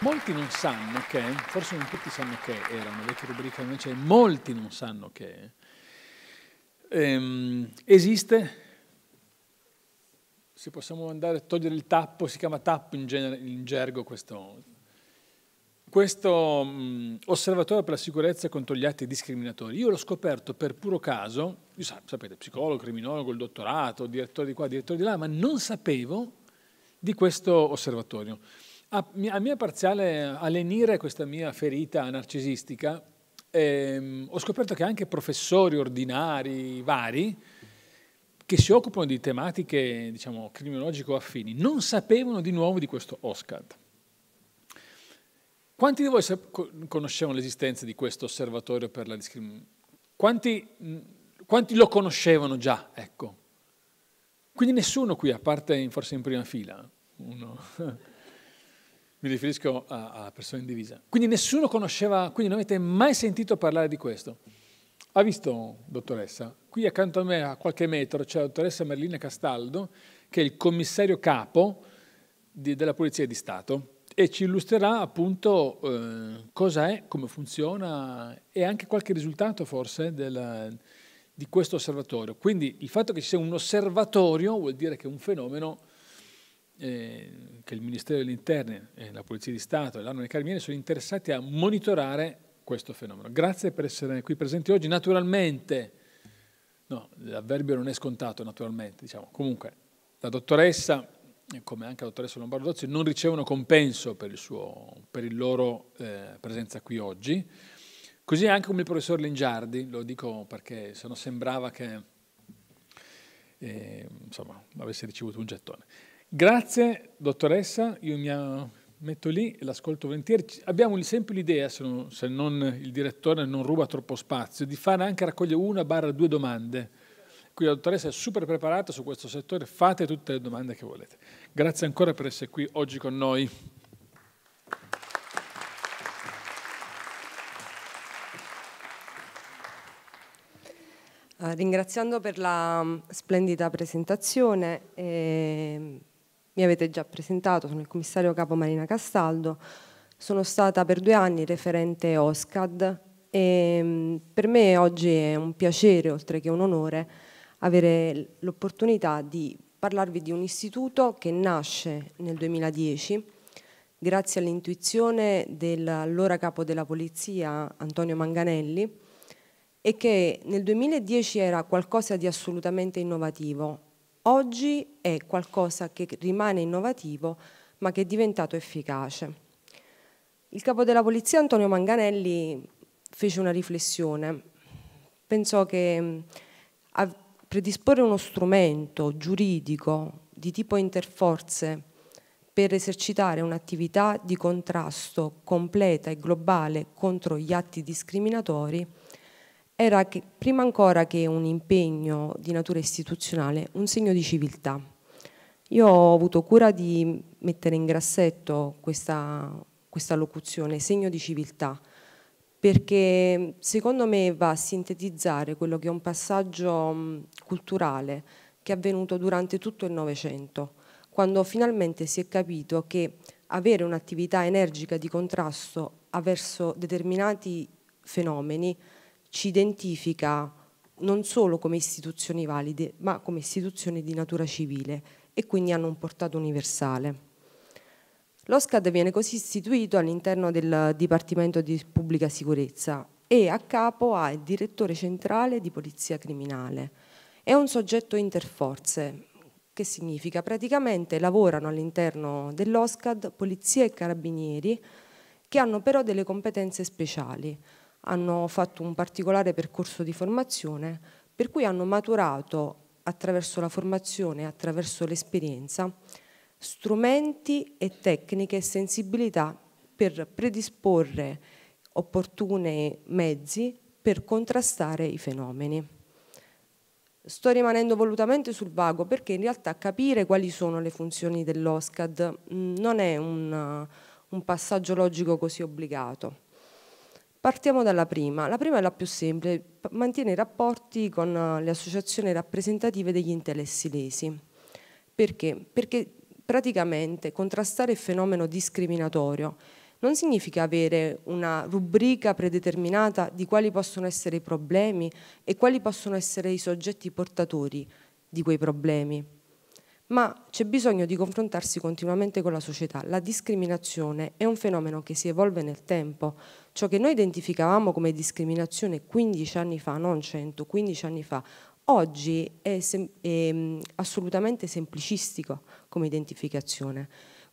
Molti non sanno che, forse non tutti sanno che era una vecchia rubrica, invece molti non sanno che ehm, esiste, se possiamo andare a togliere il tappo, si chiama tappo in, genere, in gergo questo, questo mh, osservatorio per la sicurezza contro gli atti discriminatori. Io l'ho scoperto per puro caso, io, sapete, psicologo, criminologo, il dottorato, direttore di qua, direttore di là, ma non sapevo di questo osservatorio. A mia parziale, a lenire questa mia ferita narcisistica, ehm, ho scoperto che anche professori ordinari vari che si occupano di tematiche, diciamo, criminologico affini, non sapevano di nuovo di questo OSCAD. Quanti di voi conoscevano l'esistenza di questo osservatorio per la discriminazione? Quanti, quanti, lo conoscevano già? Ecco. Quindi nessuno qui, a parte forse in prima fila uno. Mi riferisco a, a, persone in divisa. Quindi nessuno conosceva, quindi non avete mai sentito parlare di questo. Ha visto, dottoressa, qui accanto a me a qualche metro c'è la dottoressa Merlina Castaldo, che è il commissario capo di, della Polizia di Stato e ci illustrerà appunto eh, cosa è, come funziona e anche qualche risultato forse della, di questo osservatorio. Quindi il fatto che ci sia un osservatorio vuol dire che un fenomeno eh, che il Ministero dell'Interno, Interni, eh, la Polizia di Stato e l'Arma dei Carabinieri sono interessati a monitorare questo fenomeno. Grazie per essere qui presenti oggi. Naturalmente, no, l'avverbio non è scontato, naturalmente, diciamo. Comunque, la dottoressa, come anche la dottoressa Lombardo Dozzi, non ricevono compenso per il, suo, per il loro eh, presenza qui oggi. Così anche come il professor Lingiardi, lo dico perché se no sembrava che eh, insomma, avesse ricevuto un gettone. Grazie dottoressa, io mi metto lì e l'ascolto volentieri. Abbiamo sempre l'idea, se, non, se non il direttore non ruba troppo spazio, di fare anche raccogliere una barra due domande. Qui la dottoressa è super preparata su questo settore, fate tutte le domande che volete. Grazie ancora per essere qui oggi con noi. Eh, ringraziando per la mm, splendida presentazione. Eh mi avete già presentato, sono il commissario capo Marina Castaldo, sono stata per due anni referente OSCAD e mm, per me oggi è un piacere, oltre che un onore, avere l'opportunità di parlarvi di un istituto che nasce nel 2010 grazie all'intuizione dell'allora capo della polizia Antonio Manganelli e che nel 2010 era qualcosa di assolutamente innovativo oggi è qualcosa che rimane innovativo ma che è diventato efficace. Il capo della polizia Antonio Manganelli fece una riflessione, pensò che mm, predisporre uno strumento giuridico di tipo interforze per esercitare un'attività di contrasto completa e globale contro gli atti discriminatori era che prima ancora che un impegno di natura istituzionale, un segno di civiltà. Io ho avuto cura di mettere in grassetto questa, questa locuzione, segno di civiltà, perché secondo me va a sintetizzare quello che è un passaggio culturale che è avvenuto durante tutto il Novecento, quando finalmente si è capito che avere un'attività energica di contrasto verso determinati fenomeni ci identifica non solo come istituzioni valide, ma come istituzioni di natura civile e quindi hanno un portato universale. L'OSCAD viene così istituito all'interno del Dipartimento di Pubblica Sicurezza e a capo ha il direttore centrale di Polizia Criminale. È un soggetto interforze, che significa praticamente lavorano all'interno dell'OSCAD polizia e carabinieri che hanno però delle competenze speciali hanno fatto un particolare percorso di formazione per cui hanno maturato attraverso la formazione, attraverso l'esperienza, strumenti e tecniche e sensibilità per predisporre opportune mezzi per contrastare i fenomeni. Sto rimanendo volutamente sul vago perché in realtà capire quali sono le funzioni dell'OSCAD mm, non è un, un passaggio logico così obbligato Partiamo dalla prima. La prima è la più semplice, mantiene i rapporti con eh, le associazioni rappresentative degli interessi lesi. Perché? Perché praticamente contrastare il fenomeno discriminatorio non significa avere una rubrica predeterminata di quali possono essere i problemi e quali possono essere i soggetti portatori di quei problemi, ma c'è bisogno di confrontarsi continuamente con la società. La discriminazione è un fenomeno che si evolve nel tempo, ciò che noi identificavamo come discriminazione 15 anni fa, non 100, 15 anni fa, oggi è, sem è mm, assolutamente semplicistico come identificazione.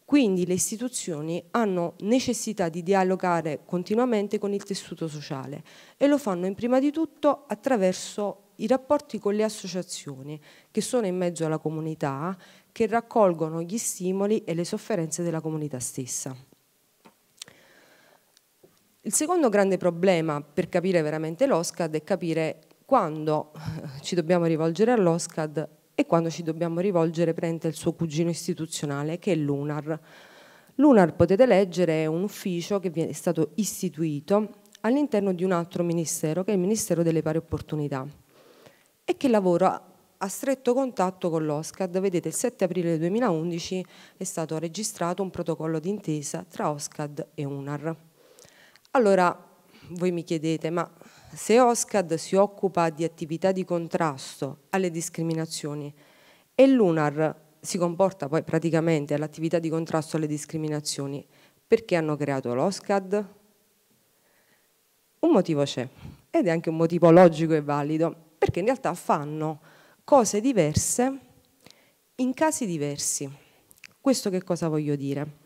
Quindi le istituzioni hanno necessità di dialogare continuamente con il tessuto sociale e lo fanno in prima di tutto attraverso i rapporti con le associazioni che sono in mezzo alla comunità, che raccolgono gli stimoli e le sofferenze della comunità stessa. Il secondo grande problema per capire veramente l'OSCAD è capire quando ci dobbiamo rivolgere all'OSCAD e quando ci dobbiamo rivolgere prende il suo cugino istituzionale che è l'UNAR. L'UNAR, potete leggere, è un ufficio che è stato istituito all'interno di un altro ministero che è il Ministero delle Pari Opportunità e che lavora a stretto contatto con l'OSCAD. Vedete, il 7 aprile 2011 è stato registrato un protocollo d'intesa tra OSCAD e UNAR. Allora, voi mi chiedete, ma se OSCAD si occupa di attività di contrasto alle discriminazioni e l'UNAR si comporta poi praticamente all'attività di contrasto alle discriminazioni, perché hanno creato l'OSCAD? Un motivo c'è ed è anche un motivo logico e valido, perché in realtà fanno cose diverse in casi diversi. Questo che cosa voglio dire?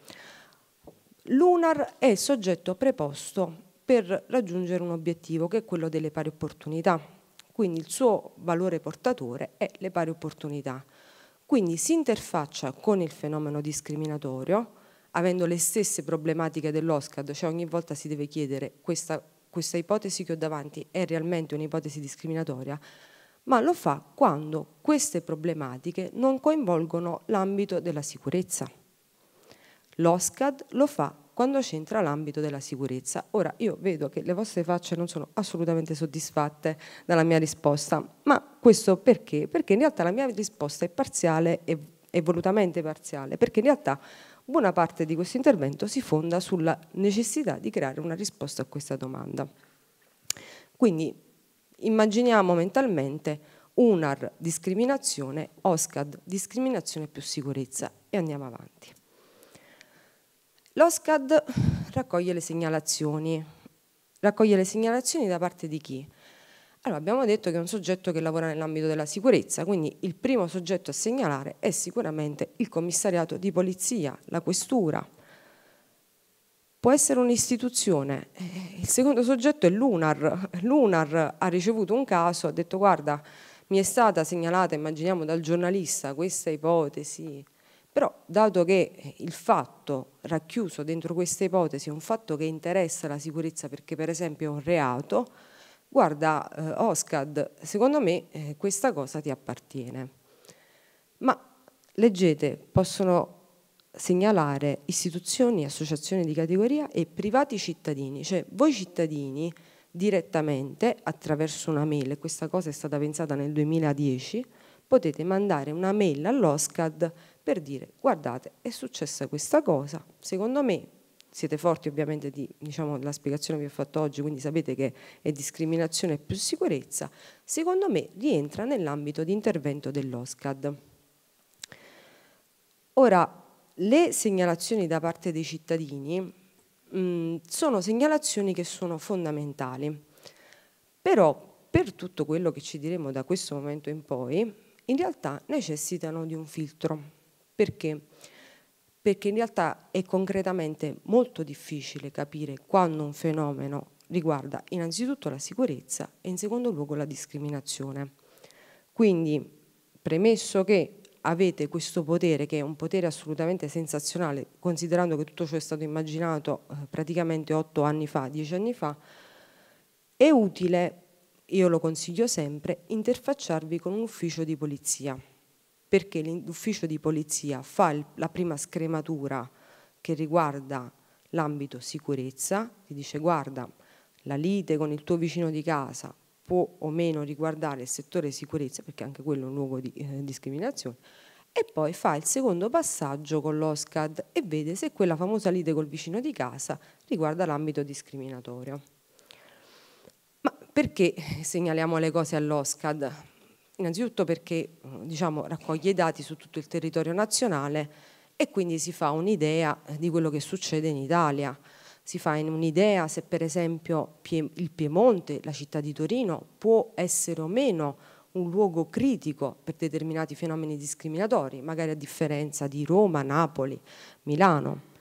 L'UNAR è il soggetto preposto per raggiungere un obiettivo che è quello delle pari opportunità, quindi il suo valore portatore è le pari opportunità. Quindi si interfaccia con il fenomeno discriminatorio, avendo le stesse problematiche dell'OSCAD, cioè ogni volta si deve chiedere questa, questa ipotesi che ho davanti è realmente un'ipotesi discriminatoria, ma lo fa quando queste problematiche non coinvolgono l'ambito della sicurezza. L'OSCAD lo fa quando c'entra l'ambito della sicurezza. Ora io vedo che le vostre facce non sono assolutamente soddisfatte dalla mia risposta, ma questo perché? Perché in realtà la mia risposta è parziale e è volutamente parziale, perché in realtà buona parte di questo intervento si fonda sulla necessità di creare una risposta a questa domanda. Quindi immaginiamo mentalmente UNAR discriminazione, OSCAD discriminazione più sicurezza e andiamo avanti. L'OSCAD raccoglie le segnalazioni. Raccoglie le segnalazioni da parte di chi? Allora, abbiamo detto che è un soggetto che lavora nell'ambito della sicurezza, quindi il primo soggetto a segnalare è sicuramente il commissariato di polizia, la questura. Può essere un'istituzione. Eh, il secondo soggetto è l'UNAR. L'UNAR ha ricevuto un caso, ha detto guarda, mi è stata segnalata, immaginiamo dal giornalista, questa ipotesi però, dato che il fatto racchiuso dentro questa ipotesi è un fatto che interessa la sicurezza perché per esempio è un reato, guarda eh, Oscad, secondo me eh, questa cosa ti appartiene. Ma leggete, possono segnalare istituzioni, associazioni di categoria e privati cittadini, cioè voi cittadini direttamente attraverso una mail, questa cosa è stata pensata nel 2010, potete mandare una mail all'OSCAD per dire guardate è successa questa cosa, secondo me siete forti ovviamente di diciamo, la spiegazione che vi ho fatto oggi, quindi sapete che è discriminazione e più sicurezza, secondo me rientra nell'ambito di intervento dell'OSCAD. Ora, le segnalazioni da parte dei cittadini mh, mm, sono segnalazioni che sono fondamentali, però per tutto quello che ci diremo da questo momento in poi, in realtà necessitano di un filtro. Perché? Perché in realtà è concretamente molto difficile capire quando un fenomeno riguarda innanzitutto la sicurezza e in secondo luogo la discriminazione. Quindi, premesso che avete questo potere, che è un potere assolutamente sensazionale, considerando che tutto ciò è stato immaginato eh, praticamente otto anni fa, dieci anni fa, è utile io lo consiglio sempre, interfacciarvi con un ufficio di polizia, perché l'ufficio di polizia fa la prima scrematura che riguarda l'ambito sicurezza, ti dice guarda la lite con il tuo vicino di casa può o meno riguardare il settore sicurezza, perché anche quello è un luogo di eh, discriminazione, e poi fa il secondo passaggio con l'OSCAD e vede se quella famosa lite col vicino di casa riguarda l'ambito discriminatorio. Perché eh, segnaliamo le cose all'OSCAD? Innanzitutto perché eh, diciamo, raccoglie i dati su tutto il territorio nazionale e quindi si fa un'idea eh, di quello che succede in Italia. Si fa un'idea se per esempio il Piemonte, la città di Torino, può essere o meno un luogo critico per determinati fenomeni discriminatori, magari a differenza di Roma, Napoli, Milano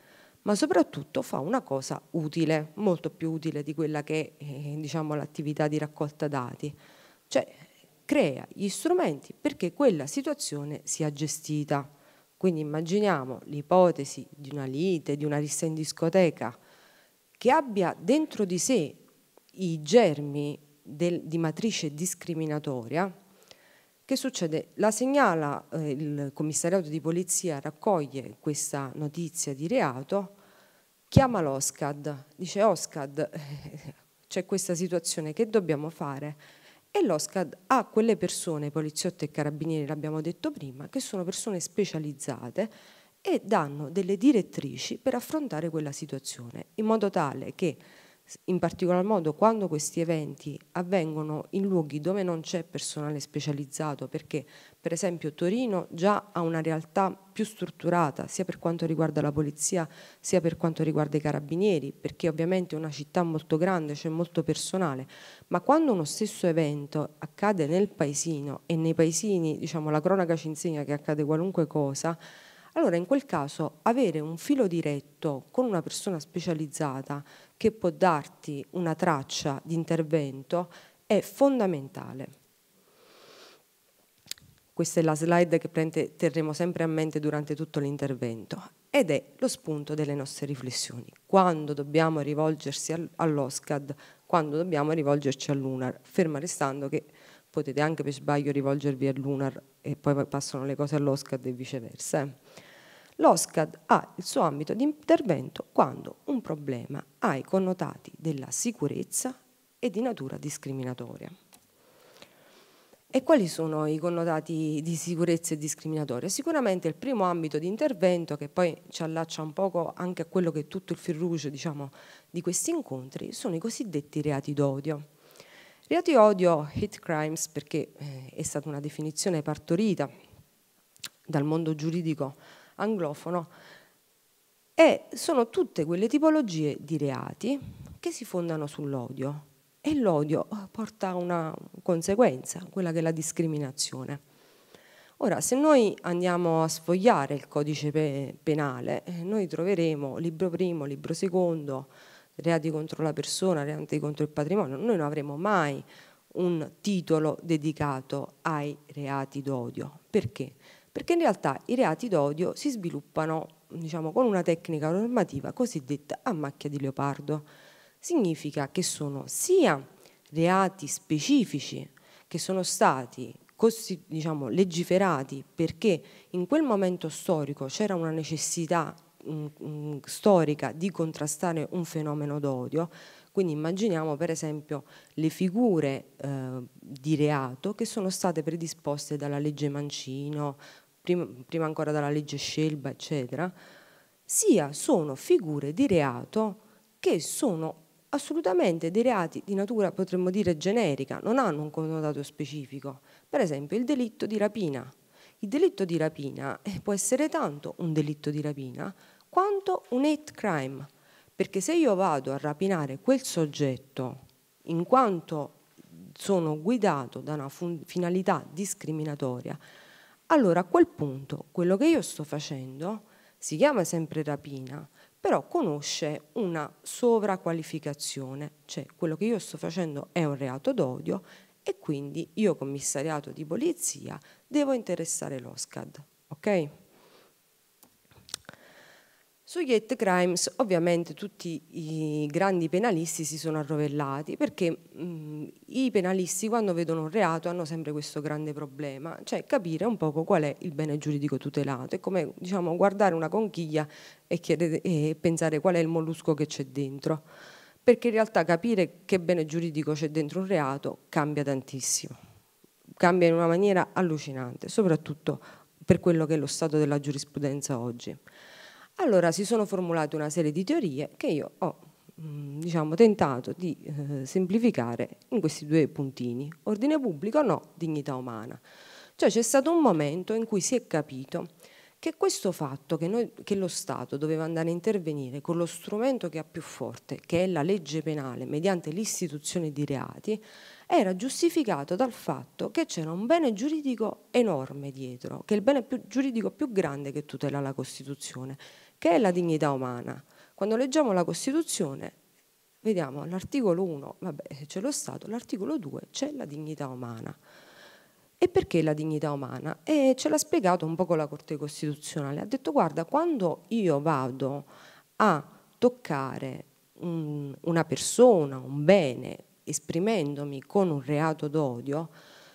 ma soprattutto fa una cosa utile, molto più utile di quella che è eh, diciamo, l'attività di raccolta dati, cioè crea gli strumenti perché quella situazione sia gestita. Quindi immaginiamo l'ipotesi di una lite, di una rissa in discoteca, che abbia dentro di sé i germi del, di matrice discriminatoria, che succede? La segnala eh, il commissariato di polizia, raccoglie questa notizia di reato, chiama l'OSCAD, dice OSCAD c'è questa situazione, che dobbiamo fare? E l'OSCAD ha quelle persone, poliziotti e carabinieri, l'abbiamo detto prima, che sono persone specializzate e danno delle direttrici per affrontare quella situazione, in modo tale che in particolar modo quando questi eventi avvengono in luoghi dove non c'è personale specializzato, perché per esempio Torino già ha una realtà più strutturata sia per quanto riguarda la polizia sia per quanto riguarda i carabinieri, perché ovviamente è una città molto grande, c'è molto personale, ma quando uno stesso evento accade nel paesino e nei paesini, diciamo la cronaca ci insegna che accade qualunque cosa, allora in quel caso avere un filo diretto con una persona specializzata che può darti una traccia di intervento è fondamentale. Questa è la slide che terremo sempre a mente durante tutto l'intervento ed è lo spunto delle nostre riflessioni. Quando dobbiamo rivolgersi all'OSCAD, quando dobbiamo rivolgerci all'UNAR, ferma restando che potete anche per sbaglio rivolgervi al Lunar e poi passano le cose all'OSCAD e viceversa. Eh. L'OSCAD ha il suo ambito di intervento quando un problema ha i connotati della sicurezza e di natura discriminatoria. E quali sono i connotati di sicurezza e discriminatoria? Sicuramente il primo ambito di intervento, che poi ci allaccia un poco anche a quello che è tutto il fil rouge diciamo, di questi incontri, sono i cosiddetti reati d'odio. Reati di odio, hate crimes, perché eh, è stata una definizione partorita dal mondo giuridico anglofono, e sono tutte quelle tipologie di reati che si fondano sull'odio e l'odio eh, porta a una conseguenza, quella che è la discriminazione. Ora, se noi andiamo a sfogliare il codice penale, eh, noi troveremo libro primo, libro secondo, reati contro la persona, reati contro il patrimonio, noi non avremo mai un titolo dedicato ai reati d'odio. Perché? Perché in realtà i reati d'odio si sviluppano diciamo, con una tecnica normativa cosiddetta a macchia di leopardo. Significa che sono sia reati specifici che sono stati diciamo, legiferati perché in quel momento storico c'era una necessità storica di contrastare un fenomeno d'odio, quindi immaginiamo per esempio le figure eh, di reato che sono state predisposte dalla legge Mancino, prima ancora dalla legge Scelba, eccetera, sia sono figure di reato che sono assolutamente dei reati di natura, potremmo dire, generica, non hanno un connotato specifico. Per esempio il delitto di rapina. Il delitto di rapina eh, può essere tanto un delitto di rapina quanto un hate crime, perché se io vado a rapinare quel soggetto in quanto sono guidato da una finalità discriminatoria, allora a quel punto quello che io sto facendo si chiama sempre rapina, però conosce una sovraqualificazione, cioè quello che io sto facendo è un reato d'odio e quindi io commissariato di polizia devo interessare l'OSCAD, ok? Sugli hate crimes ovviamente tutti i grandi penalisti si sono arrovellati perché mh, i penalisti quando vedono un reato hanno sempre questo grande problema, cioè capire un poco qual è il bene giuridico tutelato, è come diciamo, guardare una conchiglia e, chiedere, e pensare qual è il mollusco che c'è dentro, perché in realtà capire che bene giuridico c'è dentro un reato cambia tantissimo, cambia in una maniera allucinante, soprattutto per quello che è lo stato della giurisprudenza oggi. Allora si sono formulate una serie di teorie che io ho mm, diciamo, tentato di eh, semplificare in questi due puntini. Ordine pubblico no, dignità umana. Cioè c'è stato un momento in cui si è capito che questo fatto che, noi, che, lo Stato doveva andare a intervenire con lo strumento che ha più forte, che è la legge penale, mediante l'istituzione di reati, era giustificato dal fatto che c'era un bene giuridico enorme dietro, che è il bene più, giuridico più grande che tutela la Costituzione, che è la dignità umana. Quando leggiamo la Costituzione, vediamo l'articolo 1 vabbè, c'è lo Stato, l'articolo 2 c'è la dignità umana. E perché la dignità umana? E ce l'ha spiegato un po' con la Corte Costituzionale. Ha detto guarda, quando io vado a toccare un, una persona, un bene, esprimendomi con un reato d'odio,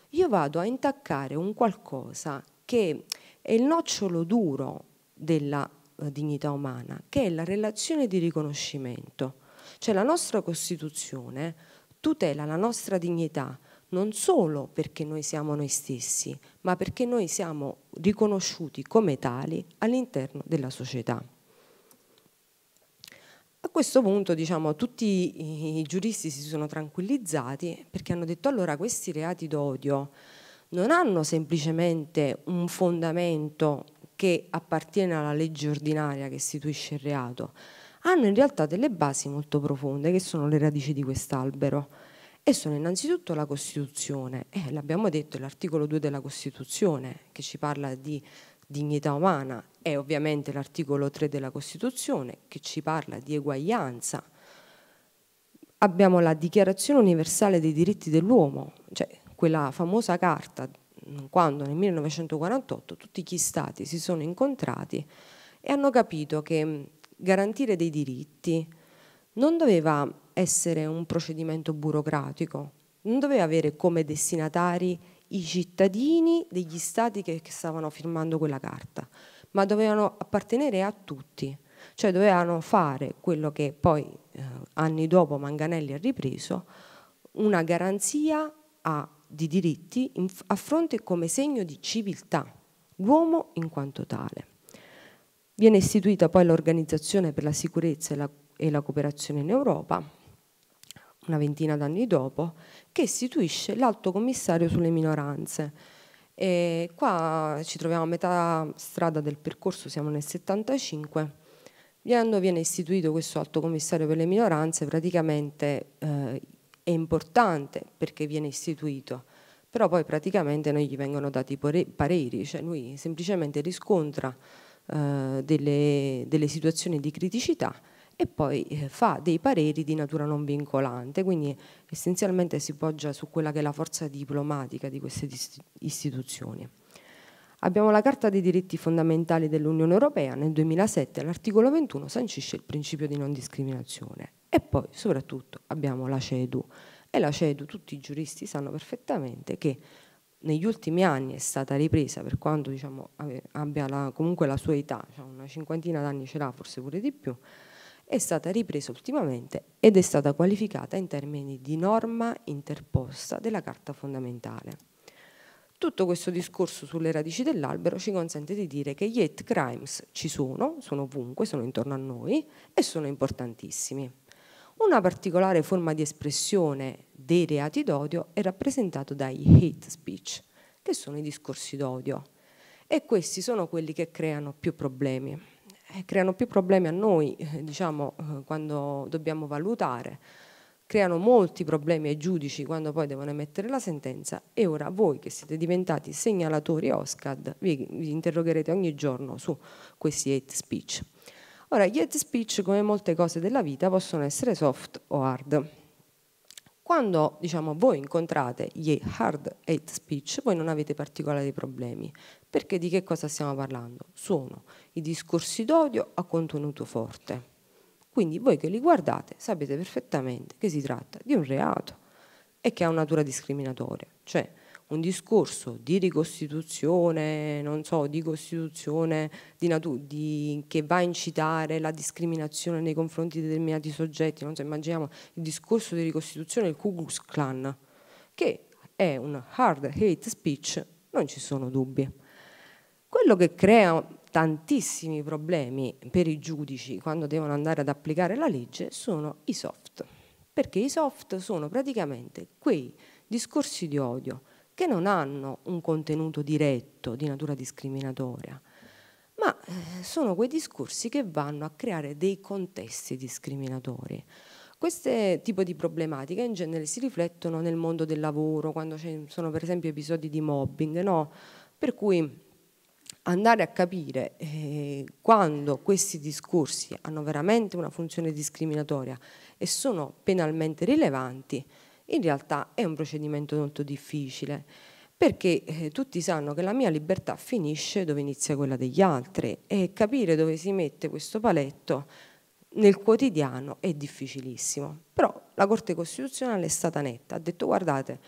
io vado a intaccare un qualcosa che è il nocciolo duro della eh, dignità umana, che è la relazione di riconoscimento. Cioè la nostra Costituzione tutela la nostra dignità non solo perché noi siamo noi stessi, ma perché noi siamo riconosciuti come tali all'interno della società. A questo punto diciamo, tutti i giuristi si sono tranquillizzati perché hanno detto allora questi reati d'odio non hanno semplicemente un fondamento che appartiene alla legge ordinaria che istituisce il reato, hanno in realtà delle basi molto profonde che sono le radici di quest'albero e sono innanzitutto la Costituzione. Eh, l'abbiamo detto, è l'articolo 2 della Costituzione che ci parla di dignità umana e ovviamente l'articolo 3 della Costituzione che ci parla di eguaglianza. Abbiamo la Dichiarazione universale dei diritti dell'uomo, cioè quella famosa carta Mm, quando nel 1948 tutti gli stati si sono incontrati e hanno capito che mm, garantire dei diritti non doveva essere un procedimento burocratico, non doveva avere come destinatari i cittadini degli stati che stavano firmando quella carta, ma dovevano appartenere a tutti, cioè dovevano fare quello che poi eh, anni dopo Manganelli ha ripreso, una garanzia a di diritti a fronte come segno di civiltà, l'uomo in quanto tale. Viene istituita poi l'Organizzazione per la sicurezza e la, e la cooperazione in Europa, una ventina d'anni dopo, che istituisce l'Alto Commissario sulle minoranze. E qua ci troviamo a metà strada del percorso, siamo nel 75. Quando viene istituito questo Alto Commissario per le minoranze, praticamente eh, è importante perché viene istituito, però poi praticamente non gli vengono dati pareri, cioè lui semplicemente riscontra eh, delle, delle, situazioni di criticità e poi eh, fa dei pareri di natura non vincolante, quindi essenzialmente si poggia su quella che è la forza diplomatica di queste istituzioni. Abbiamo la Carta dei diritti fondamentali dell'Unione Europea, nel 2007 l'articolo 21 sancisce il principio di non discriminazione e poi soprattutto abbiamo la CEDU e la CEDU tutti i giuristi sanno perfettamente che negli ultimi anni è stata ripresa per quanto diciamo, abbia la, comunque la sua età, cioè una cinquantina d'anni ce l'ha forse pure di più, è stata ripresa ultimamente ed è stata qualificata in termini di norma interposta della Carta fondamentale. Tutto questo discorso sulle radici dell'albero ci consente di dire che gli hate crimes ci sono, sono ovunque, sono intorno a noi e sono importantissimi. Una particolare forma di espressione dei reati d'odio è rappresentata dai hate speech, che sono i discorsi d'odio. E questi sono quelli che creano più problemi. E eh, creano più problemi a noi, eh, diciamo, eh, quando dobbiamo valutare creano molti problemi ai giudici quando poi devono emettere la sentenza e ora voi che siete diventati segnalatori OSCAD vi, vi interrogherete ogni giorno su questi hate speech. Ora, gli hate speech, come molte cose della vita, possono essere soft o hard. Quando diciamo, voi incontrate gli hard hate speech, voi non avete particolari problemi, perché di che cosa stiamo parlando? Sono i discorsi d'odio a contenuto forte. Quindi voi che li guardate sapete perfettamente che si tratta di un reato e che ha una natura discriminatoria. Cioè un discorso di ricostituzione, non so, di costituzione di di, che va a incitare la discriminazione nei confronti di determinati soggetti, non so, immaginiamo il discorso di ricostituzione del Ku Klux Klan, che è un hard hate speech, non ci sono dubbi. Quello che crea tantissimi problemi per i giudici quando devono andare ad applicare la legge sono i soft, perché i soft sono praticamente quei discorsi di odio che non hanno un contenuto diretto di natura discriminatoria, ma eh, sono quei discorsi che vanno a creare dei contesti discriminatori. Questo tipo di problematiche in genere si riflettono nel mondo del lavoro, quando ci sono per esempio episodi di mobbing, no? per cui andare a capire eh, quando questi discorsi hanno veramente una funzione discriminatoria e sono penalmente rilevanti, in realtà è un procedimento molto difficile, perché eh, tutti sanno che la mia libertà finisce dove inizia quella degli altri e capire dove si mette questo paletto nel quotidiano è difficilissimo. Però la Corte Costituzionale è stata netta, ha detto guardate,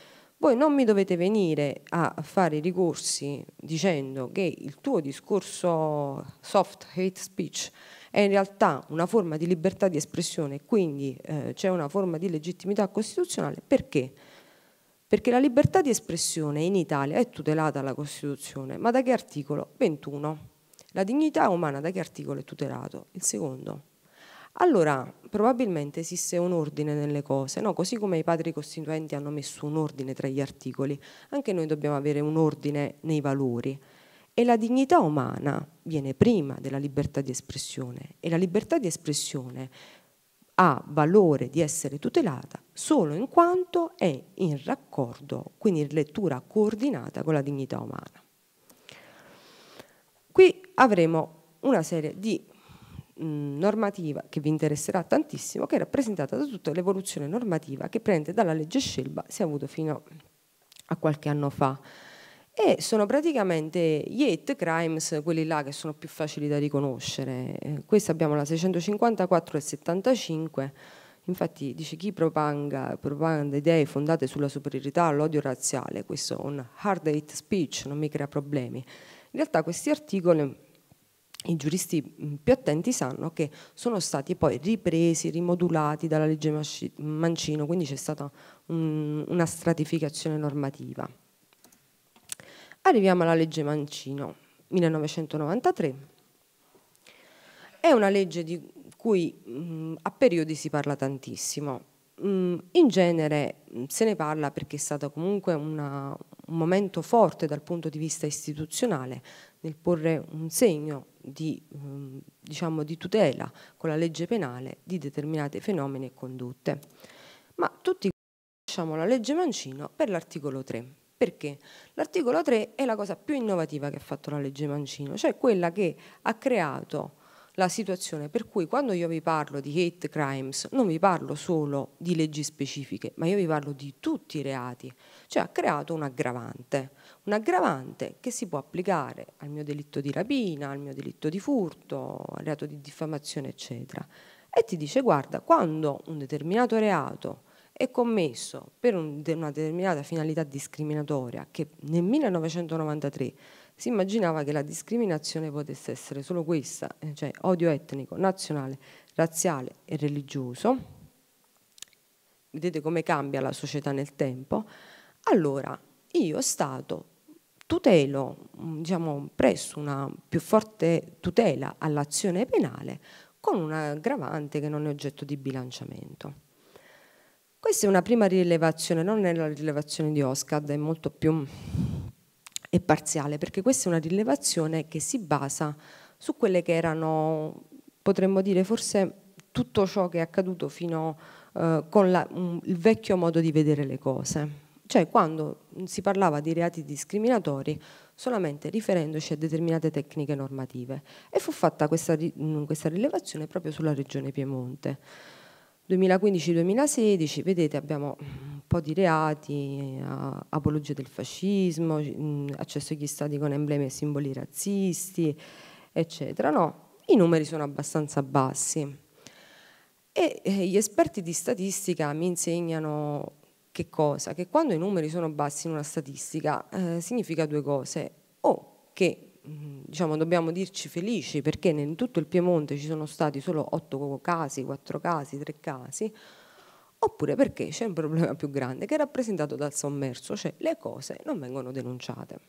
voi non mi dovete venire a fare ricorsi dicendo che il tuo discorso soft hate speech è in realtà una forma di libertà di espressione e quindi eh, c'è una forma di legittimità costituzionale. Perché? Perché la libertà di espressione in Italia è tutelata dalla Costituzione, ma da che articolo? 21. La dignità umana da che articolo è tutelato? Il secondo. Allora, probabilmente esiste un ordine nelle cose, no? così come i padri costituenti hanno messo un ordine tra gli articoli, anche noi dobbiamo avere un ordine nei valori. E la dignità umana viene prima della libertà di espressione e la libertà di espressione ha valore di essere tutelata solo in quanto è in raccordo, quindi in lettura coordinata con la dignità umana. Qui avremo una serie di normativa che vi interesserà tantissimo, che è rappresentata da tutta l'evoluzione normativa che prende dalla legge Scelba, si è avuto fino a qualche anno fa. E sono praticamente gli hate crimes, quelli là che sono più facili da riconoscere. Eh, questa abbiamo la 654 e 75, infatti dice chi propaga, propaganda idee fondate sulla superiorità all'odio razziale, questo è un hard hate speech, non mi crea problemi. In realtà questi articoli i giuristi mm, più attenti sanno che sono stati poi ripresi, rimodulati dalla legge Mancino, quindi c'è stata un, una stratificazione normativa. Arriviamo alla legge Mancino, 1993. È una legge di cui mh, mm, a periodi si parla tantissimo. Mh, mm, in genere mh, se ne parla perché è stato comunque una, un momento forte dal punto di vista istituzionale nel porre un segno di, ehm, diciamo, di tutela con la legge penale di determinati fenomeni e condotte. Ma tutti conosciamo la legge Mancino per l'articolo 3. Perché? L'articolo 3 è la cosa più innovativa che ha fatto la legge Mancino, cioè quella che ha creato la situazione per cui quando io vi parlo di hate crimes non vi parlo solo di leggi specifiche, ma io vi parlo di tutti i reati, cioè ha creato un aggravante un aggravante che si può applicare al mio delitto di rapina, al mio delitto di furto, al reato di diffamazione, eccetera. E ti dice, guarda, quando un determinato reato è commesso per un, una determinata finalità discriminatoria, che nel 1993 si immaginava che la discriminazione potesse essere solo questa, eh, cioè odio etnico, nazionale, razziale e religioso, vedete come cambia la società nel tempo, allora io Stato tutelo, mm, diciamo, presso una più forte tutela all'azione penale con un aggravante che non è oggetto di bilanciamento. Questa è una prima rilevazione, non è la rilevazione di Oscad, è molto più è parziale, perché questa è una rilevazione che si basa su quelle che erano, potremmo dire, forse tutto ciò che è accaduto fino eh, con la, il vecchio modo di vedere le cose cioè quando si parlava di reati discriminatori solamente riferendoci a determinate tecniche normative e fu fatta questa, mm, questa rilevazione proprio sulla regione Piemonte. 2015-2016, vedete, abbiamo un po' di reati, eh, apologia del fascismo, mm, accesso agli stati con emblemi e simboli razzisti, eccetera. No, i numeri sono abbastanza bassi. E eh, gli esperti di statistica mi insegnano che cosa? Che quando i numeri sono bassi in una statistica eh, significa due cose. O che mm, diciamo, dobbiamo dirci felici perché in tutto il Piemonte ci sono stati solo 8 casi, 4 casi, 3 casi, oppure perché c'è un problema più grande che è rappresentato dal sommerso, cioè le cose non vengono denunciate.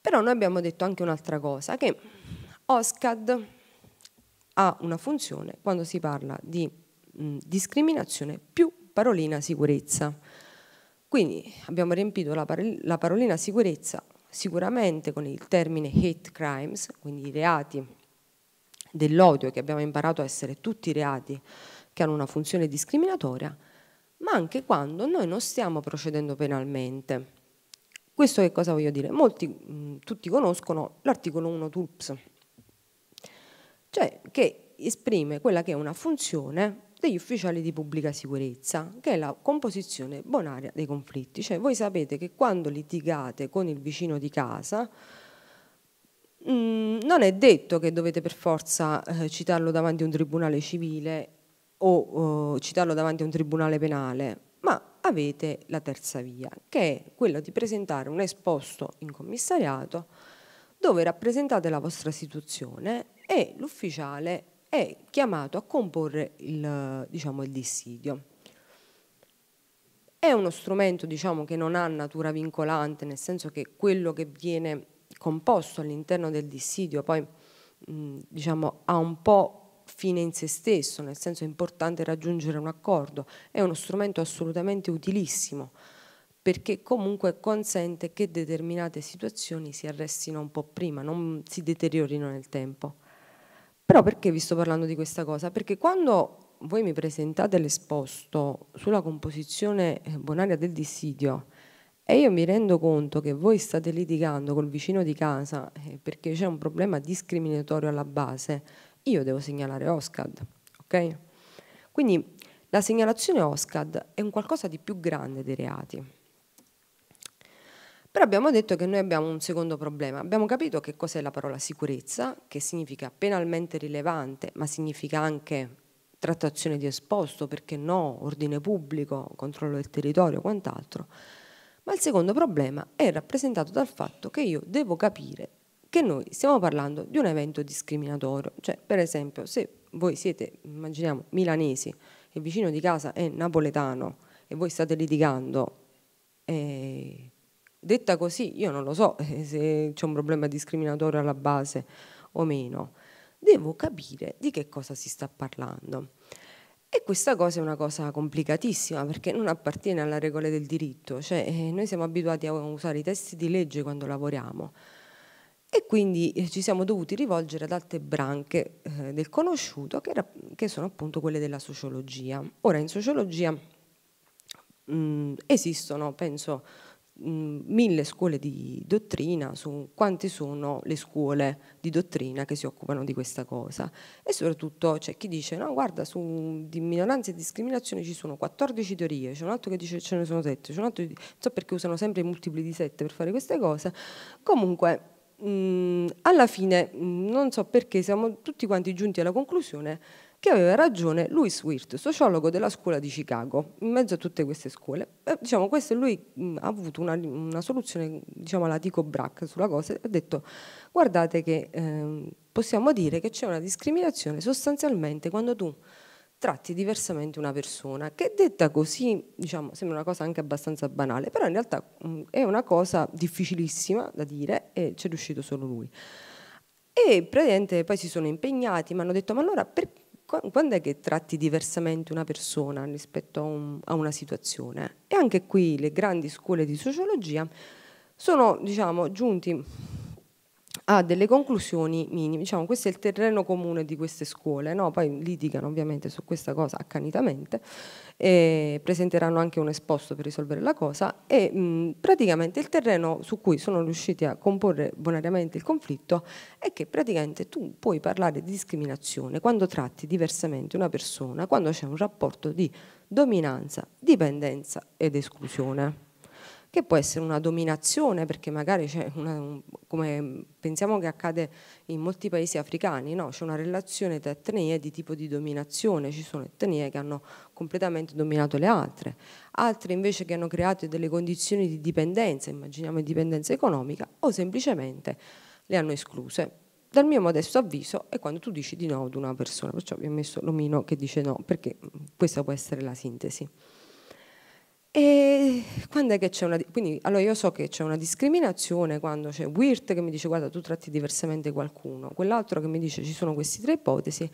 Però noi abbiamo detto anche un'altra cosa, che OSCAD ha una funzione quando si parla di mh, mm, discriminazione più parolina sicurezza. Quindi abbiamo riempito la, par- la parolina sicurezza sicuramente con il termine hate crimes, quindi i reati dell'odio che abbiamo imparato a essere tutti reati che hanno una funzione discriminatoria, ma anche quando noi non stiamo procedendo penalmente. Questo che cosa voglio dire? Molti, mm, tutti conoscono l'articolo 1 TULPS, cioè che esprime quella che è una funzione degli ufficiali di pubblica sicurezza, che è la composizione bonaria dei conflitti. Cioè voi sapete che quando litigate con il vicino di casa, mh, mm, non è detto che dovete per forza eh, citarlo davanti a un tribunale civile o eh, citarlo davanti a un tribunale penale, ma avete la terza via, che è quella di presentare un esposto in commissariato dove rappresentate la vostra istituzione e l'ufficiale è chiamato a comporre il, diciamo, il dissidio. È uno strumento diciamo, che non ha natura vincolante, nel senso che quello che viene composto all'interno del dissidio poi diciamo, ha un po' fine in se stesso, nel senso è importante raggiungere un accordo, è uno strumento assolutamente utilissimo perché comunque consente che determinate situazioni si arrestino un po' prima, non si deteriorino nel tempo. Però perché vi sto parlando di questa cosa? Perché quando voi mi presentate l'esposto sulla composizione eh, bonaria del dissidio e io mi rendo conto che voi state litigando col vicino di casa eh, perché c'è un problema discriminatorio alla base, io devo segnalare OSCAD, ok? Quindi la segnalazione OSCAD è un qualcosa di più grande dei reati però abbiamo detto che noi abbiamo un secondo problema. Abbiamo capito che cos'è la parola sicurezza, che significa penalmente rilevante, ma significa anche trattazione di esposto, perché no, ordine pubblico, controllo del territorio, quant'altro. Ma il secondo problema è rappresentato dal fatto che io devo capire che noi stiamo parlando di un evento discriminatorio. Cioè, per esempio, se voi siete, immaginiamo, milanesi e vicino di casa è napoletano e voi state litigando, eh, Detta così, io non lo so se c'è un problema discriminatorio alla base o meno. Devo capire di che cosa si sta parlando. E questa cosa è una cosa complicatissima perché non appartiene alla regola del diritto, cioè eh, noi siamo abituati a usare i testi di legge quando lavoriamo e quindi eh, ci siamo dovuti rivolgere ad altre branche eh, del conosciuto che, sono appunto quelle della sociologia. Ora in sociologia mh, mm, esistono, penso, mille scuole di dottrina su quante sono le scuole di dottrina che si occupano di questa cosa e soprattutto c'è chi dice no guarda su di minoranze e discriminazione ci sono 14 teorie c'è un altro che dice ce ne sono 7 c'è un altro che non so perché usano sempre i multipli di 7 per fare queste cose comunque mh, alla fine mh, non so perché siamo tutti quanti giunti alla conclusione che aveva ragione Louis Wirth, sociologo della scuola di Chicago, in mezzo a tutte queste scuole. E, eh, diciamo, questo lui mh, mm, ha avuto una, una soluzione diciamo, alla Tico Brack sulla cosa ha detto guardate che eh, possiamo dire che c'è una discriminazione sostanzialmente quando tu tratti diversamente una persona, che detta così diciamo, sembra una cosa anche abbastanza banale, però in realtà mh, mm, è una cosa difficilissima da dire e ci è riuscito solo lui. E praticamente poi si sono impegnati, mi hanno detto ma allora perché quando è che tratti diversamente una persona rispetto a, un, a, una situazione? E anche qui le grandi scuole di sociologia sono diciamo, giunti a delle conclusioni minime. Diciamo, questo è il terreno comune di queste scuole, no? poi litigano ovviamente su questa cosa accanitamente, presenteranno anche un esposto per risolvere la cosa e mh, praticamente il terreno su cui sono riusciti a comporre bonariamente il conflitto è che praticamente tu puoi parlare di discriminazione quando tratti diversamente una persona, quando c'è un rapporto di dominanza, dipendenza ed esclusione che può essere una dominazione, perché magari c'è una, come pensiamo che accade in molti paesi africani, no? c'è una relazione tra etnie di tipo di dominazione, ci sono etnie che hanno completamente dominato le altre, altre invece che hanno creato delle condizioni di dipendenza, immaginiamo dipendenza economica, o semplicemente le hanno escluse. Dal mio modesto avviso è quando tu dici di no ad una persona, perciò vi ho messo l'omino che dice no, perché mm, questa può essere la sintesi. E quando è che c'è una... Quindi, allora io so che c'è una discriminazione quando c'è Wirt che mi dice guarda tu tratti diversamente qualcuno, quell'altro che mi dice ci sono queste tre ipotesi,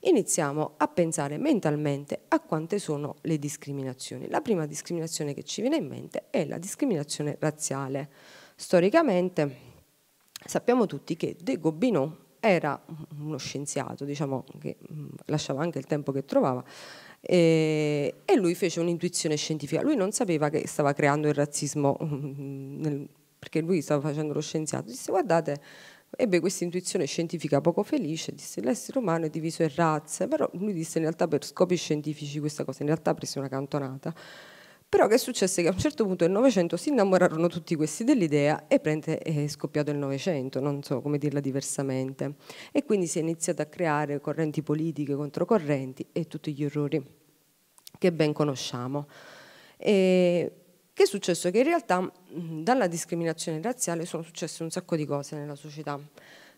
iniziamo a pensare mentalmente a quante sono le discriminazioni. La prima discriminazione che ci viene in mente è la discriminazione razziale. Storicamente sappiamo tutti che De Gobineau era uno scienziato, diciamo che mm, lasciava anche il tempo che trovava, e, e lui fece un'intuizione scientifica, lui non sapeva che stava creando il razzismo, nel, perché lui stava facendo lo scienziato, disse guardate, ebbe questa intuizione scientifica poco felice, disse l'essere umano è diviso in razze, però lui disse in realtà per scopi scientifici questa cosa in realtà prese una cantonata però che successe? Che a un certo punto nel Novecento si innamorarono tutti questi dell'idea e è scoppiato il Novecento, non so come dirla diversamente. E quindi si è iniziato a creare correnti politiche, controcorrenti e tutti gli errori che ben conosciamo. E che è successo? Che in realtà dalla discriminazione razziale sono successe un sacco di cose nella società.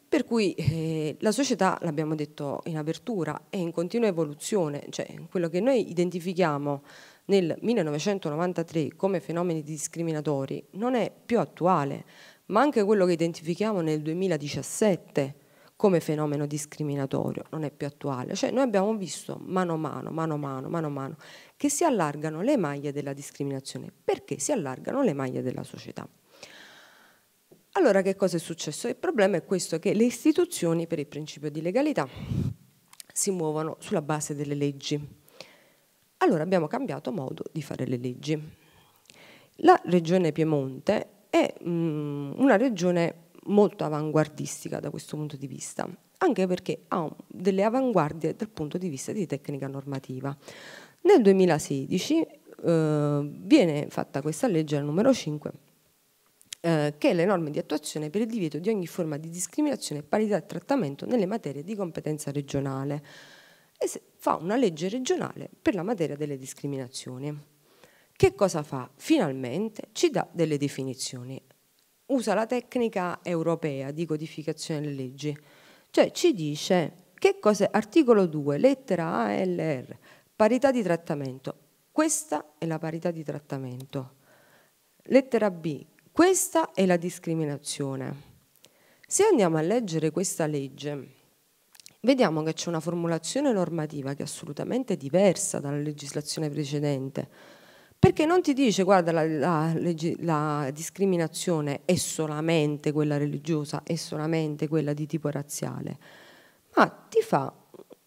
Per cui eh, la società, l'abbiamo detto in apertura, è in continua evoluzione, cioè quello che noi identifichiamo nel 1993 come fenomeni discriminatori non è più attuale, ma anche quello che identifichiamo nel 2017 come fenomeno discriminatorio non è più attuale. Cioè noi abbiamo visto mano a mano, mano a mano, mano a mano, che si allargano le maglie della discriminazione, perché si allargano le maglie della società. Allora che cosa è successo? Il problema è questo che le istituzioni per il principio di legalità si muovono sulla base delle leggi allora abbiamo cambiato modo di fare le leggi. La regione Piemonte è mh, mm, una regione molto avanguardistica da questo punto di vista, anche perché ha delle avanguardie dal punto di vista di tecnica normativa. Nel 2016 eh, viene fatta questa legge, la numero 5, eh, che è le norme di attuazione per il divieto di ogni forma di discriminazione e parità di trattamento nelle materie di competenza regionale e fa una legge regionale per la materia delle discriminazioni. Che cosa fa? Finalmente ci dà delle definizioni. Usa la tecnica europea di codificazione delle leggi, cioè ci dice che cosa articolo 2, lettera A L, R, parità di trattamento. Questa è la parità di trattamento. Lettera B, questa è la discriminazione. Se andiamo a leggere questa legge, vediamo che c'è una formulazione normativa che è assolutamente diversa dalla legislazione precedente, perché non ti dice guarda la, la, la discriminazione è solamente quella religiosa, è solamente quella di tipo razziale, ma ti fa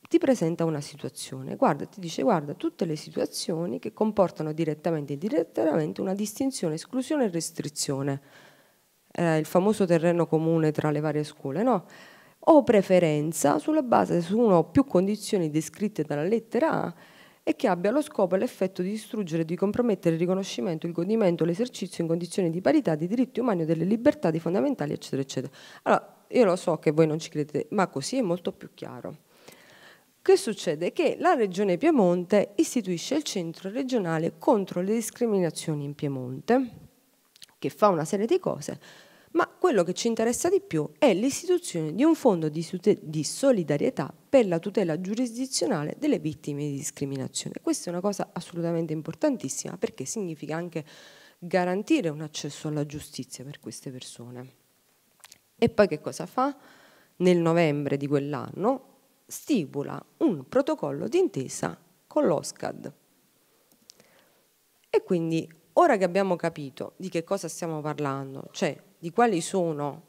ti presenta una situazione, guarda, ti dice guarda tutte le situazioni che comportano direttamente e indirettamente una distinzione, esclusione e restrizione, eh, il famoso terreno comune tra le varie scuole, no? o preferenza sulla base su una o più condizioni descritte dalla lettera A e che abbia lo scopo e l'effetto di distruggere, di compromettere il riconoscimento, il godimento, l'esercizio in condizioni di parità dei diritti umani o delle libertà di fondamentali, eccetera, eccetera. Allora, io lo so che voi non ci credete, ma così è molto più chiaro. Che succede? Che la Regione Piemonte istituisce il centro regionale contro le discriminazioni in Piemonte, che fa una serie di cose, ma quello che ci interessa di più è l'istituzione di un fondo di, solidarietà per la tutela giurisdizionale delle vittime di discriminazione. Questa è una cosa assolutamente importantissima perché significa anche garantire un accesso alla giustizia per queste persone. E poi che cosa fa? Nel novembre di quell'anno stipula un protocollo d'intesa con l'OSCAD. E quindi ora che abbiamo capito di che cosa stiamo parlando, cioè di quali sono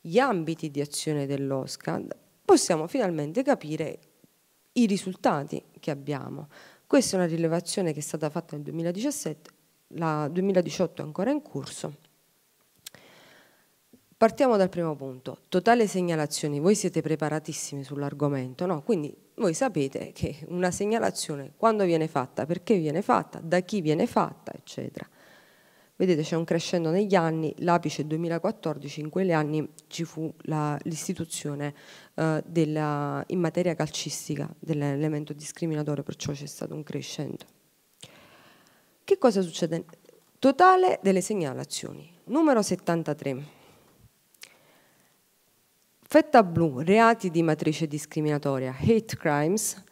gli ambiti di azione dell'OSCAD, possiamo finalmente capire i risultati che abbiamo. Questa è una rilevazione che è stata fatta nel 2017, la 2018 è ancora in corso. Partiamo dal primo punto, totale segnalazioni. Voi siete preparatissimi sull'argomento, no? quindi voi sapete che una segnalazione quando viene fatta, perché viene fatta, da chi viene fatta, eccetera. Vedete c'è un crescendo negli anni, l'apice 2014, in quegli anni ci fu l'istituzione eh, della, in materia calcistica dell'elemento discriminatorio, perciò c'è stato un crescendo. Che cosa succede? Totale delle segnalazioni, numero 73. Fetta blu, reati di matrice discriminatoria, hate crimes,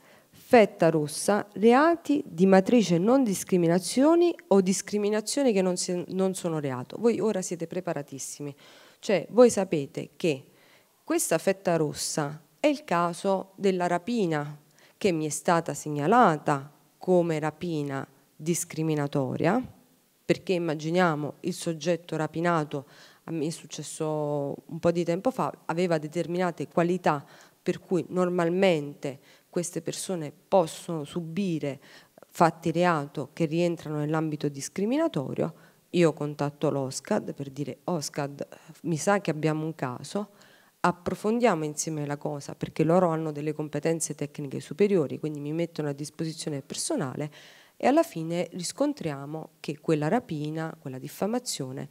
fetta rossa, reati di matrice non discriminazioni o discriminazioni che non, si, non sono reato. Voi ora siete preparatissimi, cioè voi sapete che questa fetta rossa è il caso della rapina che mi è stata segnalata come rapina discriminatoria, perché immaginiamo il soggetto rapinato, a me è successo un po' di tempo fa, aveva determinate qualità per cui normalmente queste persone possono subire fatti reato che rientrano nell'ambito discriminatorio, io contatto l'OSCAD per dire OSCAD mi sa che abbiamo un caso, approfondiamo insieme la cosa perché loro hanno delle competenze tecniche superiori, quindi mi mettono a disposizione personale e alla fine riscontriamo che quella rapina, quella diffamazione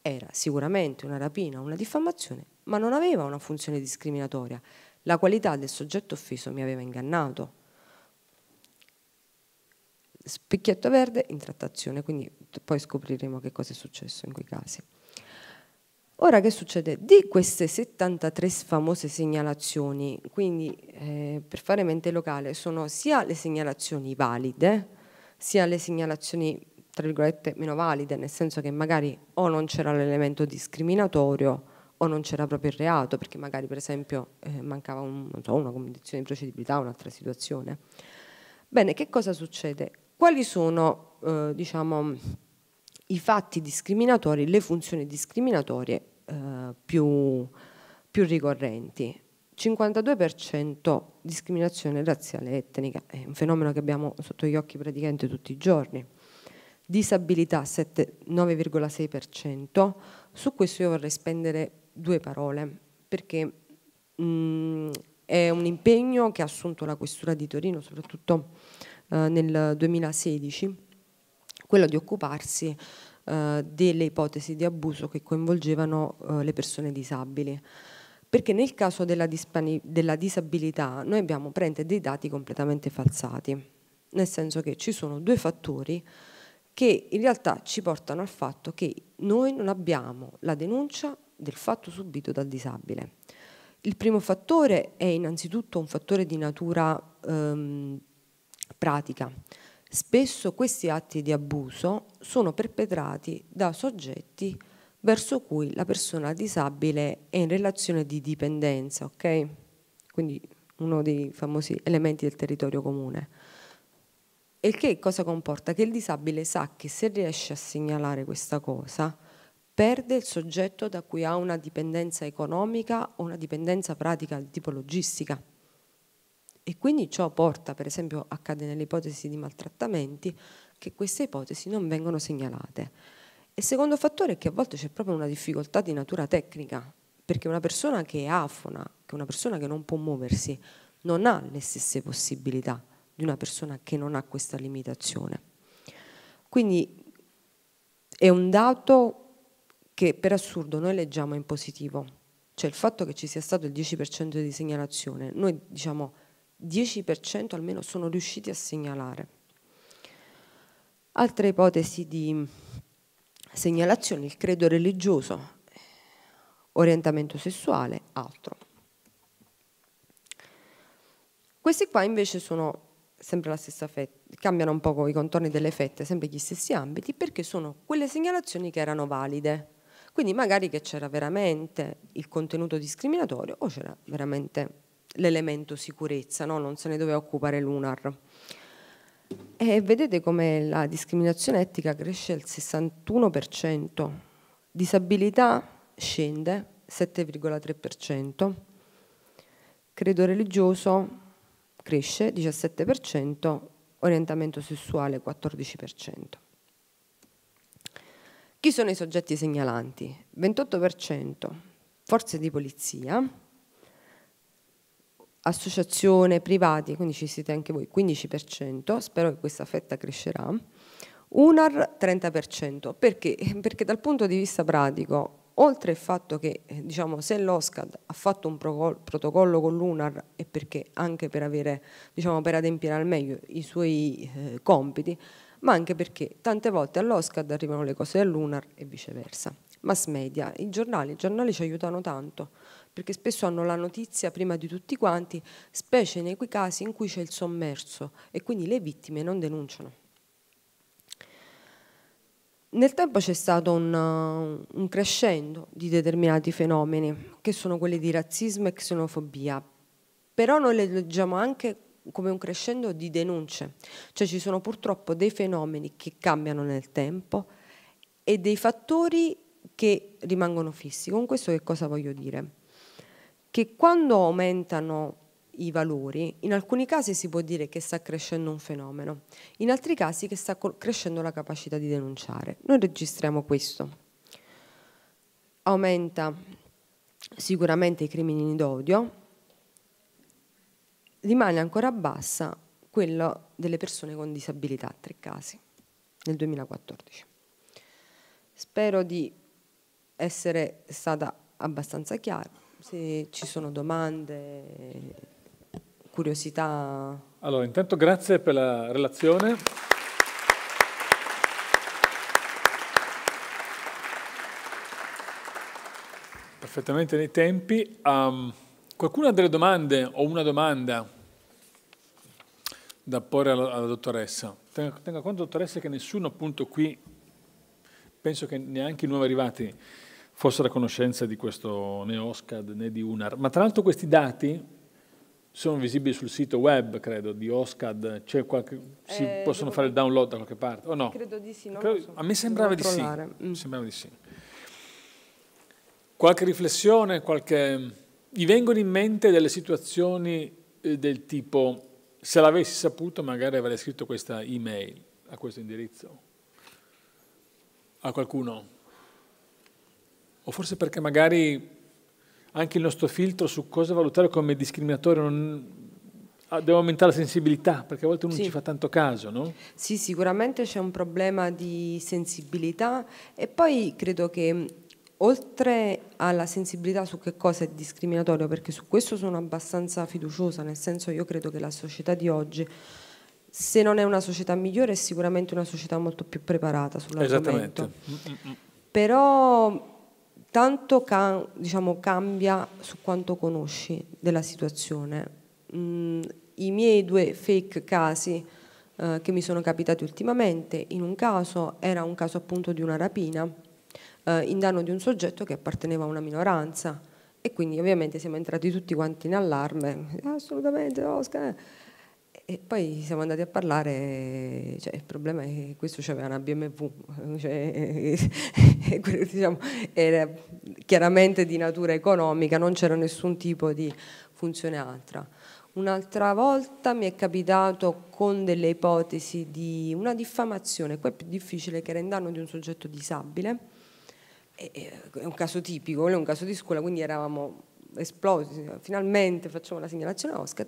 era sicuramente una rapina, una diffamazione, ma non aveva una funzione discriminatoria la qualità del soggetto offeso mi aveva ingannato. Specchietto verde in trattazione, quindi poi scopriremo che cosa è successo in quei casi. Ora che succede? Di queste 73 famose segnalazioni, quindi eh, per fare mente locale, sono sia le segnalazioni valide, sia le segnalazioni tra virgolette meno valide, nel senso che magari o non c'era l'elemento discriminatorio o non c'era proprio il reato, perché magari per esempio eh, mancava un, so, una condizione di procedibilità, un'altra situazione. Bene, che cosa succede? Quali sono eh, diciamo, i fatti discriminatori, le funzioni discriminatorie eh, più, più, ricorrenti? 52% discriminazione razziale e etnica, è un fenomeno che abbiamo sotto gli occhi praticamente tutti i giorni disabilità 9,6%, su questo io vorrei spendere due parole, perché mh, mm, è un impegno che ha assunto la Questura di Torino, soprattutto eh, nel 2016, quello di occuparsi eh, delle ipotesi di abuso che coinvolgevano eh, le persone disabili. Perché nel caso della, della disabilità noi abbiamo prende dei dati completamente falsati, nel senso che ci sono due fattori che in realtà ci portano al fatto che noi non abbiamo la denuncia del fatto subito dal disabile. Il primo fattore è innanzitutto un fattore di natura ehm, pratica. Spesso questi atti di abuso sono perpetrati da soggetti verso cui la persona disabile è in relazione di dipendenza, ok? Quindi uno dei famosi elementi del territorio comune. E che cosa comporta? Che il disabile sa che se riesce a segnalare questa cosa, perde il soggetto da cui ha una dipendenza economica o una dipendenza pratica di tipo logistica. E quindi ciò porta, per esempio, accade nelle ipotesi di maltrattamenti, che queste ipotesi non vengono segnalate. il secondo fattore è che a volte c'è proprio una difficoltà di natura tecnica, perché una persona che è afona, che è una persona che non può muoversi, non ha le stesse possibilità di una persona che non ha questa limitazione. Quindi è un dato che per assurdo noi leggiamo in positivo. Cioè il fatto che ci sia stato il 10% di segnalazione, noi diciamo 10% almeno sono riusciti a segnalare. Altra ipotesi di segnalazione, il credo religioso, orientamento sessuale, altro. Questi qua invece sono sempre la stessa fetta, cambiano un po' i contorni delle fette, sempre gli stessi ambiti, perché sono quelle segnalazioni che erano valide, quindi magari che c'era veramente il contenuto discriminatorio o c'era veramente l'elemento sicurezza, no? non se ne doveva occupare l'UNAR. E vedete come la discriminazione etnica cresce al 61%, disabilità scende 7,3%, credo religioso cresce 17%, orientamento sessuale 14%. Chi sono i soggetti segnalanti? 28% forze di polizia, associazione privati, quindi ci siete anche voi, 15%, spero che questa fetta crescerà, UNAR 30%, perché? Perché dal punto di vista pratico, oltre al fatto che diciamo, se l'OSCAD ha fatto un protocollo con l'UNAR è perché anche per, avere, diciamo, per adempiere al meglio i suoi eh, compiti, ma anche perché tante volte all'Oscar arrivano le cose dall'UNAR e viceversa. Mass media, i giornali, i giornali ci aiutano tanto, perché spesso hanno la notizia prima di tutti quanti, specie nei quei casi in cui c'è il sommerso e quindi le vittime non denunciano. Nel tempo c'è stato un, uh, un, crescendo di determinati fenomeni, che sono quelli di razzismo e xenofobia, però noi leggiamo anche come un crescendo di denunce, cioè ci sono purtroppo dei fenomeni che cambiano nel tempo e dei fattori che rimangono fissi. Con questo che cosa voglio dire? Che quando aumentano i valori, in alcuni casi si può dire che sta crescendo un fenomeno, in altri casi che sta crescendo la capacità di denunciare. Noi registriamo questo. Aumenta sicuramente i crimini d'odio, rimane ancora bassa quello delle persone con disabilità, tre casi, nel 2014. Spero di essere stata abbastanza chiara, se ci sono domande, curiosità. Allora, intanto grazie per la relazione. Perfettamente nei tempi. Um, Qualcuno ha delle domande o una domanda da porre alla, alla dottoressa? Tenga, tenga conto, dottoressa, che nessuno appunto qui, penso che neanche i nuovi arrivati fossero a conoscenza di questo né OSCAD né di UNAR. Ma tra l'altro questi dati sono visibili sul sito web, credo, di OSCAD, qualche, si eh, possono fare il download da qualche parte o no? Credo di sì, no? Credo, a me sembrava di, sì. mm. sembrava di sì. Qualche riflessione, qualche mi vengono in mente delle situazioni eh, del tipo se l'avessi saputo magari avrei scritto questa email a questo indirizzo a qualcuno o forse perché magari anche il nostro filtro su cosa valutare come discriminatore non, ah, deve aumentare la sensibilità, perché a volte non sì. ci fa tanto caso, no? Sì, sicuramente c'è un problema di sensibilità e poi credo che oltre alla sensibilità su che cosa è discriminatorio, perché su questo sono abbastanza fiduciosa, nel senso io credo che la società di oggi, se non è una società migliore, è sicuramente una società molto più preparata sull'argomento. Mm, mm, mm. Però tanto ca diciamo, cambia su quanto conosci della situazione. Mm, I miei due fake casi eh, che mi sono capitati ultimamente, in un caso era un caso appunto di una rapina, eh, in danno di un soggetto che apparteneva a una minoranza. E quindi ovviamente siamo entrati tutti quanti in allarme, assolutamente Oscar. E poi siamo andati a parlare, cioè, il problema è che questo aveva una BMW, cioè, diciamo, era chiaramente di natura economica, non c'era nessun tipo di funzione altra. Un'altra volta mi è capitato con delle ipotesi di una diffamazione, qua è più difficile che era in danno di un soggetto disabile, è un caso tipico, quello è un caso di scuola, quindi eravamo esplosi, cioè, finalmente facciamo la segnalazione a Oscar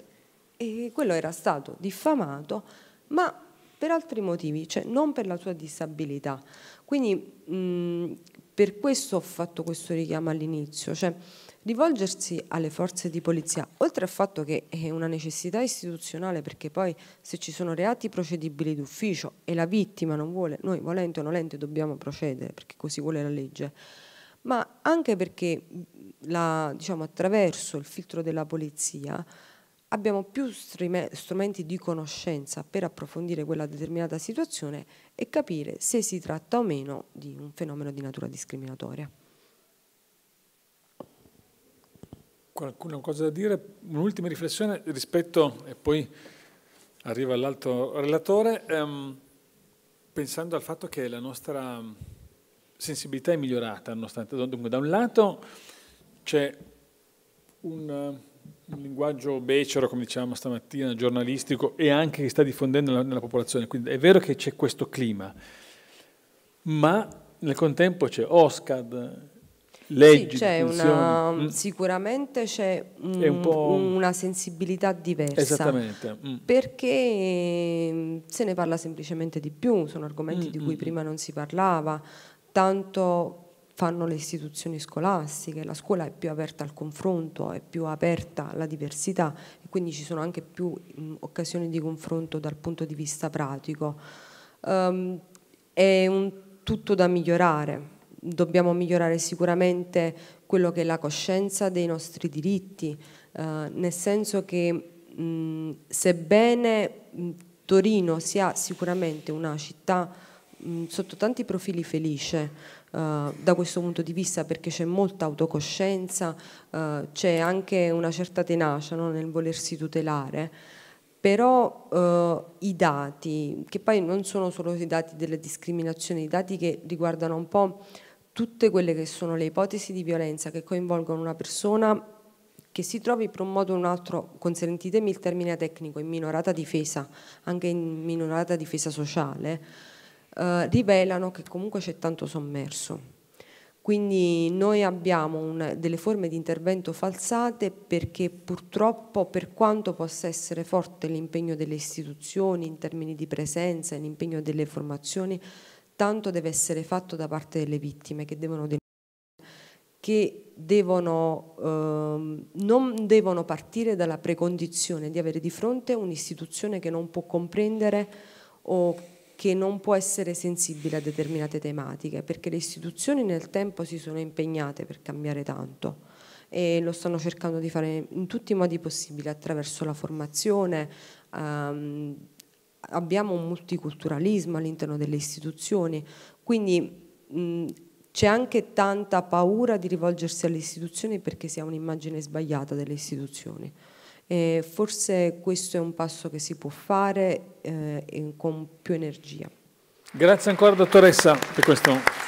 e quello era stato diffamato, ma per altri motivi, cioè non per la sua disabilità. Quindi mh, per questo ho fatto questo richiamo all'inizio, cioè, rivolgersi alle forze di polizia, oltre al fatto che è una necessità istituzionale perché poi se ci sono reati procedibili d'ufficio e la vittima non vuole, noi volente o nolente dobbiamo procedere perché così vuole la legge, ma anche perché la, diciamo, attraverso il filtro della polizia abbiamo più strumenti di conoscenza per approfondire quella determinata situazione e capire se si tratta o meno di un fenomeno di natura discriminatoria. qualcuna cosa da dire. Un'ultima riflessione rispetto, e poi arriva l'altro relatore, ehm, pensando al fatto che la nostra sensibilità è migliorata, nonostante, dunque da un lato c'è un, un linguaggio becero, come dicevamo stamattina, giornalistico e anche che sta diffondendo nella, nella popolazione, quindi è vero che c'è questo clima, ma nel contempo c'è OSCAD, leggi. Sì, una, mm, mm. Sicuramente c'è un, un una sensibilità diversa. Esattamente. Mm. Perché mm, se ne parla semplicemente di più, sono argomenti mm. di mm, cui prima non si parlava, tanto fanno le istituzioni scolastiche, la scuola è più aperta al confronto, è più aperta alla diversità e quindi ci sono anche più mh, occasioni di confronto dal punto di vista pratico. Um, è un tutto da migliorare, dobbiamo migliorare sicuramente quello che è la coscienza dei nostri diritti, eh, nel senso che mh, mm, sebbene mh, mm, Torino sia sicuramente una città mh, mm, sotto tanti profili felice, Uh, da questo punto di vista perché c'è molta autocoscienza, uh, c'è anche una certa tenacia no, nel volersi tutelare. Però uh, i dati, che poi non sono solo i dati delle discriminazioni, i dati che riguardano un po' tutte quelle che sono le ipotesi di violenza che coinvolgono una persona che si trovi per un modo o un altro, consentitemi il termine tecnico, in minorata difesa, anche in minorata difesa sociale, eh, rivelano che comunque c'è tanto sommerso. Quindi noi abbiamo un, delle forme di intervento falsate perché purtroppo per quanto possa essere forte l'impegno delle istituzioni in termini di presenza, l'impegno delle formazioni, tanto deve essere fatto da parte delle vittime che devono denunciare che devono, ehm, non devono partire dalla precondizione di avere di fronte un'istituzione che non può comprendere o che non può essere sensibile a determinate tematiche, perché le istituzioni nel tempo si sono impegnate per cambiare tanto e lo stanno cercando di fare in tutti i modi possibili attraverso la formazione, ehm, abbiamo un multiculturalismo all'interno delle istituzioni, quindi mh, c'è anche tanta paura di rivolgersi alle istituzioni perché si ha un'immagine sbagliata delle istituzioni. E forse questo è un passo che si può fare eh, con più energia. Grazie ancora dottoressa per questo.